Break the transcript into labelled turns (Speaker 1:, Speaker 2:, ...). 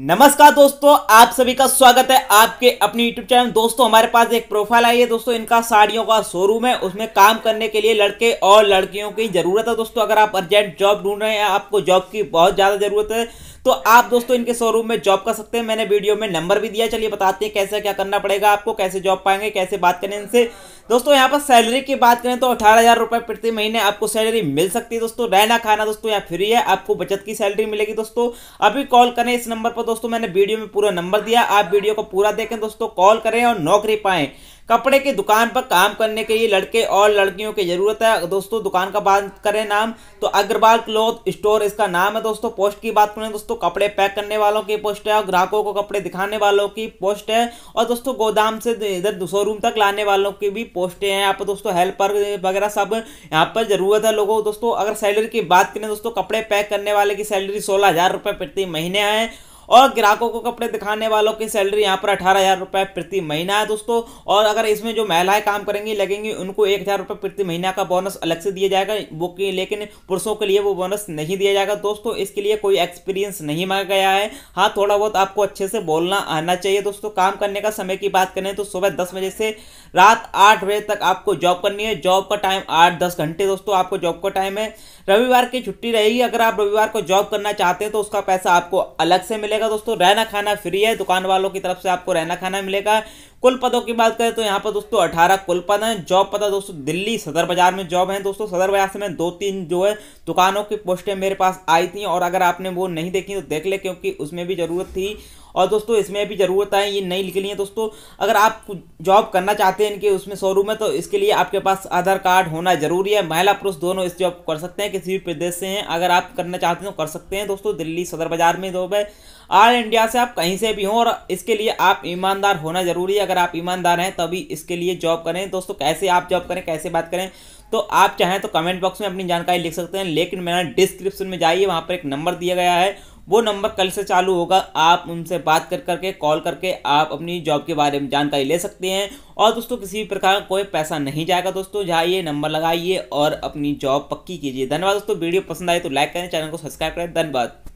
Speaker 1: नमस्कार दोस्तों आप सभी का स्वागत है आपके अपने यूट्यूब चैनल दोस्तों हमारे पास एक प्रोफाइल आई है दोस्तों इनका साड़ियों का शोरूम है उसमें काम करने के लिए लड़के और लड़कियों की ज़रूरत है दोस्तों अगर आप अर्जेंट जॉब ढूंढ रहे हैं आपको जॉब की बहुत ज़्यादा ज़रूरत है तो आप दोस्तों इनके शोरूम में जॉब कर सकते हैं मैंने वीडियो में नंबर भी दिया चलिए बताते हैं कैसे क्या करना पड़ेगा आपको कैसे जॉब पाएंगे कैसे बात करें इनसे दोस्तों यहाँ पर सैलरी की बात करें तो अठारह हजार रुपये प्रति महीने आपको सैलरी मिल सकती है दोस्तों रहना खाना दोस्तों यहाँ फ्री है आपको बचत की सैलरी मिलेगी दोस्तों अभी कॉल करें इस नंबर पर दोस्तों मैंने वीडियो में पूरा नंबर दिया आप वीडियो को पूरा देखें दोस्तों कॉल करें और नौकरी पाएं कपड़े की दुकान पर काम करने के लिए लड़के और लड़कियों की ज़रूरत है दोस्तों दुकान का बात करें नाम तो अग्रवाल क्लोथ स्टोर इसका नाम है दोस्तों पोस्ट की बात करें दोस्तों कपड़े पैक करने वालों की पोस्ट है और ग्राहकों को कपड़े दिखाने वालों की पोस्ट है और दोस्तों गोदाम से इधर रूम तक लाने वालों की भी पोस्टें हैं यहाँ पर दोस्तों हेल्पर वगैरह सब यहाँ पर ज़रूरत है लोगों को दोस्तों अगर सैलरी की बात करें दोस्तों कपड़े पैक करने वाले की सैलरी सोलह हज़ार रुपये प्रति महीने है और ग्राहकों को कपड़े दिखाने वालों की सैलरी यहाँ पर अठारह हज़ार रुपये प्रति महीना है दोस्तों और अगर इसमें जो महिलाएं काम करेंगी लगेंगी उनको एक हज़ार रुपये प्रति महीना का बोनस अलग से दिया जाएगा वो कि लेकिन पुरुषों के लिए वो बोनस नहीं दिया जाएगा दोस्तों इसके लिए कोई एक्सपीरियंस नहीं मांगा गया है हाँ थोड़ा बहुत आपको अच्छे से बोलना आना चाहिए दोस्तों काम करने का समय की बात करें तो सुबह दस बजे से रात आठ बजे तक आपको जॉब करनी है जॉब का टाइम आठ दस घंटे दोस्तों आपको जॉब का टाइम है रविवार की छुट्टी रहेगी अगर आप रविवार को जॉब करना चाहते हैं तो उसका पैसा आपको अलग से मिलेगा मिलेगा दोस्तों रहना खाना फ्री है दुकान वालों की तरफ से आपको रहना खाना मिलेगा कुल पदों की बात करें तो यहाँ पर दोस्तों अठारह कुल पद हैं जॉब पता दोस्तों दिल्ली सदर बाजार में जॉब है दोस्तों सदर बाजार से मैं दो तीन जो है दुकानों की पोस्टें मेरे पास आई थी और अगर आपने वो नहीं देखी तो देख ले क्योंकि उसमें भी ज़रूरत थी और दोस्तों इसमें भी ज़रूरत है ये नहीं निकली है दोस्तों अगर आप जॉब करना चाहते हैं इनके उसमें शोरूम है तो इसके लिए आपके पास आधार कार्ड होना ज़रूरी है महिला पुरुष दोनों इस जॉब कर सकते हैं किसी भी प्रदेश से हैं अगर आप करना चाहते हैं तो कर सकते हैं दोस्तों दिल्ली सदर बाज़ार में जॉब है ऑल इंडिया से आप कहीं से भी हों और इसके लिए आप ईमानदार होना ज़रूरी है अगर आप ईमानदार हैं तभी इसके लिए जॉब करें दोस्तों कैसे आप जॉब करें कैसे बात करें तो आप चाहें तो कमेंट बॉक्स में अपनी जानकारी लिख सकते हैं लेकिन मेरा डिस्क्रिप्शन में जाइए वहाँ पर एक नंबर दिया गया है वो नंबर कल से चालू होगा आप उनसे बात कर करके कॉल करके आप अपनी जॉब के बारे में जानकारी ले सकते हैं और दोस्तों किसी भी प्रकार का कोई पैसा नहीं जाएगा दोस्तों जाइए नंबर लगाइए और अपनी जॉब पक्की कीजिए धन्यवाद दोस्तों वीडियो पसंद आए तो लाइक करें चैनल को सब्सक्राइब करें धन्यवाद